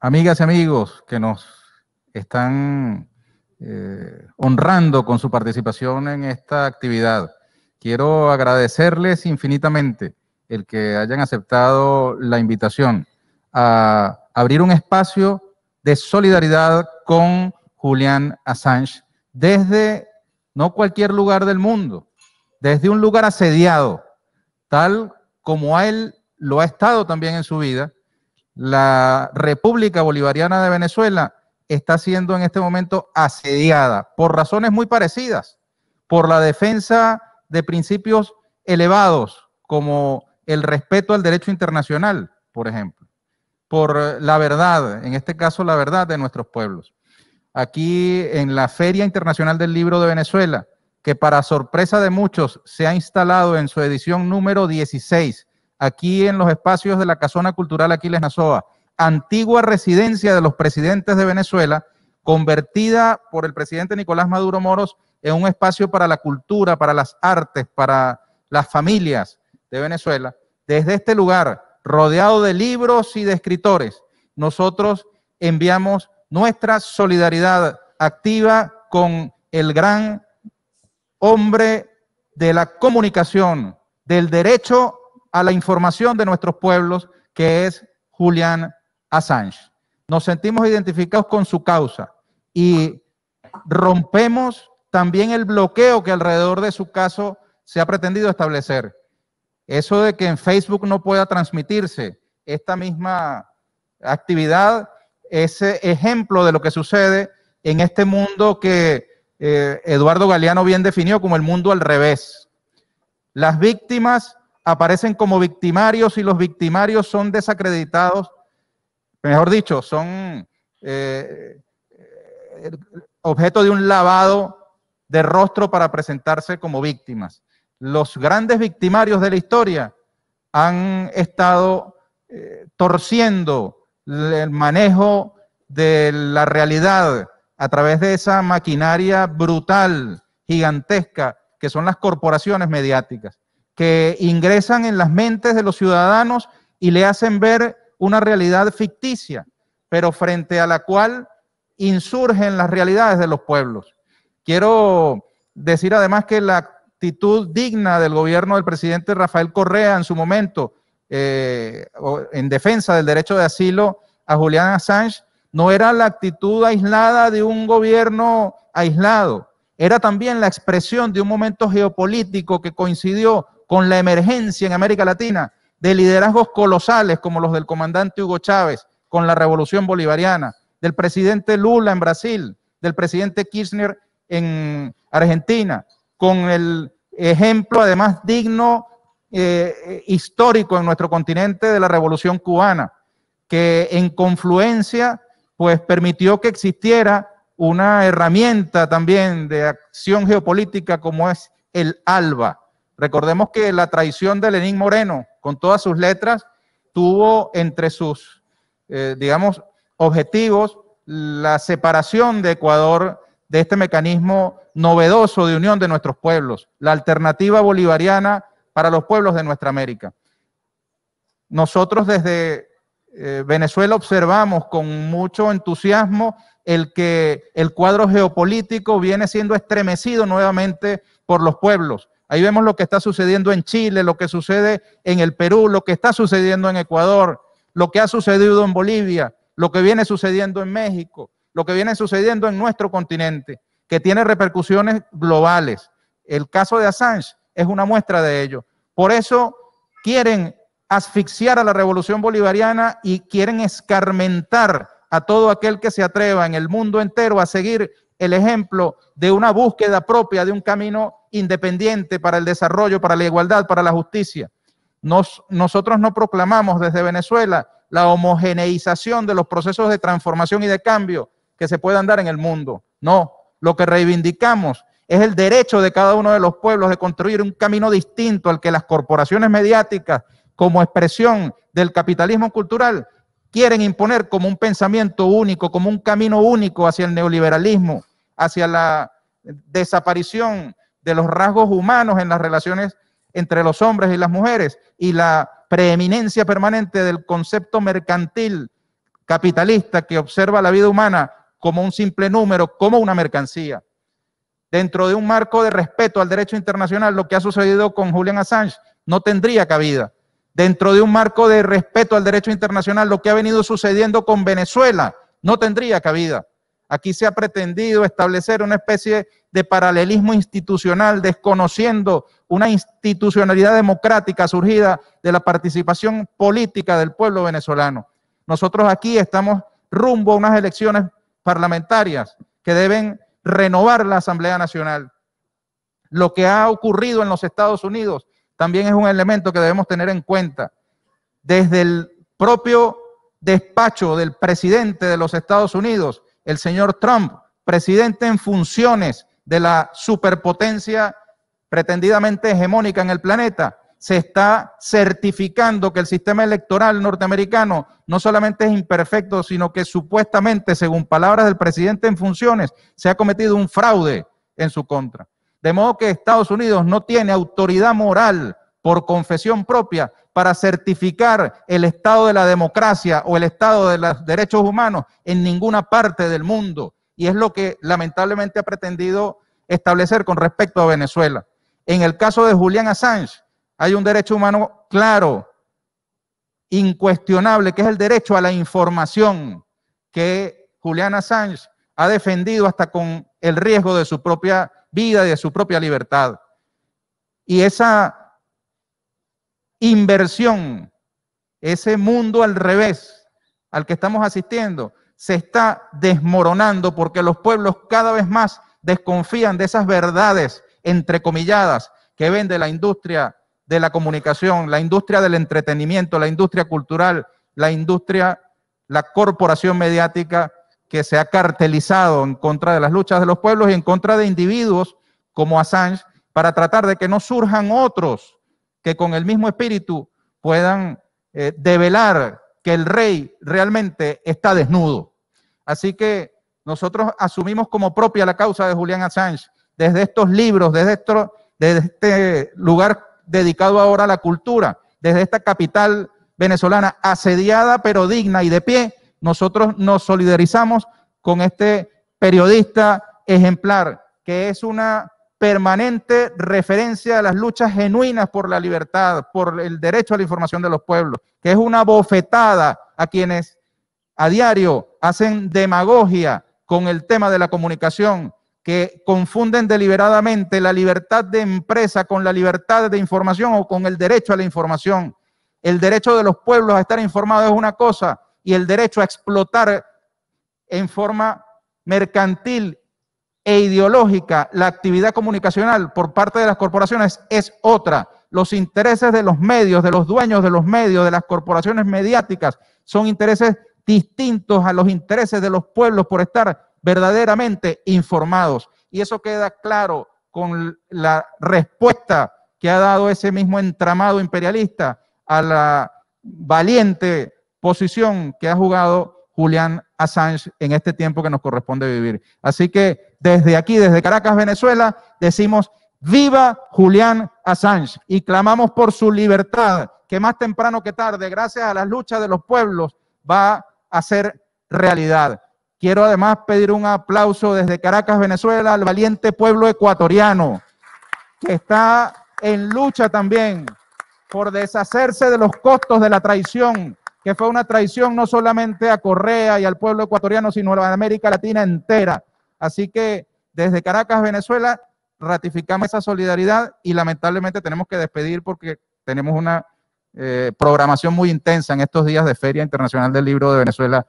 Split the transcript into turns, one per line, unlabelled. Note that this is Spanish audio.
amigas y amigos que nos están eh, honrando con su participación en esta actividad. Quiero agradecerles infinitamente el que hayan aceptado la invitación a abrir un espacio de solidaridad con Julián Assange desde no cualquier lugar del mundo, desde un lugar asediado, tal como a él lo ha estado también en su vida, la República Bolivariana de Venezuela está siendo en este momento asediada por razones muy parecidas, por la defensa de principios elevados como el respeto al derecho internacional, por ejemplo, por la verdad, en este caso la verdad de nuestros pueblos. Aquí en la Feria Internacional del Libro de Venezuela, que para sorpresa de muchos se ha instalado en su edición número 16 aquí en los espacios de la Casona Cultural Aquiles Nazoa, antigua residencia de los presidentes de Venezuela, convertida por el presidente Nicolás Maduro Moros en un espacio para la cultura, para las artes, para las familias de Venezuela. Desde este lugar, rodeado de libros y de escritores, nosotros enviamos nuestra solidaridad activa con el gran hombre de la comunicación, del derecho a la información de nuestros pueblos, que es Julian Assange. Nos sentimos identificados con su causa y rompemos también el bloqueo que alrededor de su caso se ha pretendido establecer. Eso de que en Facebook no pueda transmitirse esta misma actividad ese eh, ejemplo de lo que sucede en este mundo que eh, Eduardo Galeano bien definió como el mundo al revés. Las víctimas aparecen como victimarios y los victimarios son desacreditados, mejor dicho, son eh, eh, objeto de un lavado de rostro para presentarse como víctimas. Los grandes victimarios de la historia han estado eh, torciendo el manejo de la realidad a través de esa maquinaria brutal, gigantesca, que son las corporaciones mediáticas que ingresan en las mentes de los ciudadanos y le hacen ver una realidad ficticia, pero frente a la cual insurgen las realidades de los pueblos. Quiero decir además que la actitud digna del gobierno del presidente Rafael Correa en su momento, eh, en defensa del derecho de asilo a Julián Assange, no era la actitud aislada de un gobierno aislado, era también la expresión de un momento geopolítico que coincidió con la emergencia en América Latina de liderazgos colosales como los del comandante Hugo Chávez con la revolución bolivariana, del presidente Lula en Brasil, del presidente Kirchner en Argentina, con el ejemplo además digno eh, histórico en nuestro continente de la revolución cubana, que en confluencia pues permitió que existiera una herramienta también de acción geopolítica como es el ALBA, Recordemos que la traición de Lenín Moreno, con todas sus letras, tuvo entre sus, eh, digamos, objetivos la separación de Ecuador de este mecanismo novedoso de unión de nuestros pueblos, la alternativa bolivariana para los pueblos de nuestra América. Nosotros desde eh, Venezuela observamos con mucho entusiasmo el que el cuadro geopolítico viene siendo estremecido nuevamente por los pueblos. Ahí vemos lo que está sucediendo en Chile, lo que sucede en el Perú, lo que está sucediendo en Ecuador, lo que ha sucedido en Bolivia, lo que viene sucediendo en México, lo que viene sucediendo en nuestro continente, que tiene repercusiones globales. El caso de Assange es una muestra de ello. Por eso quieren asfixiar a la revolución bolivariana y quieren escarmentar a todo aquel que se atreva en el mundo entero a seguir el ejemplo de una búsqueda propia de un camino independiente para el desarrollo, para la igualdad, para la justicia. nosotros no proclamamos desde Venezuela la homogeneización de los procesos de transformación y de cambio que se puedan dar en el mundo. No, lo que reivindicamos es el derecho de cada uno de los pueblos de construir un camino distinto al que las corporaciones mediáticas, como expresión del capitalismo cultural, quieren imponer como un pensamiento único, como un camino único hacia el neoliberalismo, hacia la desaparición de los rasgos humanos en las relaciones entre los hombres y las mujeres y la preeminencia permanente del concepto mercantil capitalista que observa la vida humana como un simple número, como una mercancía. Dentro de un marco de respeto al derecho internacional, lo que ha sucedido con Julian Assange no tendría cabida. Dentro de un marco de respeto al derecho internacional, lo que ha venido sucediendo con Venezuela no tendría cabida. Aquí se ha pretendido establecer una especie de paralelismo institucional, desconociendo una institucionalidad democrática surgida de la participación política del pueblo venezolano. Nosotros aquí estamos rumbo a unas elecciones parlamentarias que deben renovar la Asamblea Nacional. Lo que ha ocurrido en los Estados Unidos también es un elemento que debemos tener en cuenta. Desde el propio despacho del presidente de los Estados Unidos, el señor Trump, presidente en funciones de la superpotencia pretendidamente hegemónica en el planeta, se está certificando que el sistema electoral norteamericano no solamente es imperfecto, sino que supuestamente, según palabras del presidente en funciones, se ha cometido un fraude en su contra. De modo que Estados Unidos no tiene autoridad moral por confesión propia para certificar el estado de la democracia o el estado de los derechos humanos en ninguna parte del mundo y es lo que lamentablemente ha pretendido establecer con respecto a Venezuela. En el caso de Julián Assange, hay un derecho humano claro, incuestionable, que es el derecho a la información que Julián Assange ha defendido hasta con el riesgo de su propia vida y de su propia libertad. Y esa inversión, ese mundo al revés al que estamos asistiendo, se está desmoronando porque los pueblos cada vez más desconfían de esas verdades entrecomilladas que vende la industria de la comunicación, la industria del entretenimiento, la industria cultural, la industria, la corporación mediática que se ha cartelizado en contra de las luchas de los pueblos y en contra de individuos como Assange para tratar de que no surjan otros que con el mismo espíritu puedan eh, develar el rey realmente está desnudo. Así que nosotros asumimos como propia la causa de Julián Assange desde estos libros, desde este lugar dedicado ahora a la cultura, desde esta capital venezolana asediada pero digna y de pie, nosotros nos solidarizamos con este periodista ejemplar que es una permanente referencia a las luchas genuinas por la libertad, por el derecho a la información de los pueblos, que es una bofetada a quienes a diario hacen demagogia con el tema de la comunicación, que confunden deliberadamente la libertad de empresa con la libertad de información o con el derecho a la información. El derecho de los pueblos a estar informados es una cosa y el derecho a explotar en forma mercantil e ideológica, la actividad comunicacional por parte de las corporaciones es otra. Los intereses de los medios, de los dueños de los medios, de las corporaciones mediáticas, son intereses distintos a los intereses de los pueblos por estar verdaderamente informados. Y eso queda claro con la respuesta que ha dado ese mismo entramado imperialista a la valiente posición que ha jugado Julián Assange en este tiempo que nos corresponde vivir. Así que desde aquí, desde Caracas, Venezuela, decimos viva Julián Assange y clamamos por su libertad, que más temprano que tarde, gracias a las luchas de los pueblos, va a ser realidad. Quiero además pedir un aplauso desde Caracas, Venezuela, al valiente pueblo ecuatoriano, que está en lucha también por deshacerse de los costos de la traición que fue una traición no solamente a Correa y al pueblo ecuatoriano, sino a América Latina entera. Así que desde Caracas, Venezuela, ratificamos esa solidaridad y lamentablemente tenemos que despedir porque tenemos una eh, programación muy intensa en estos días de Feria Internacional del Libro de Venezuela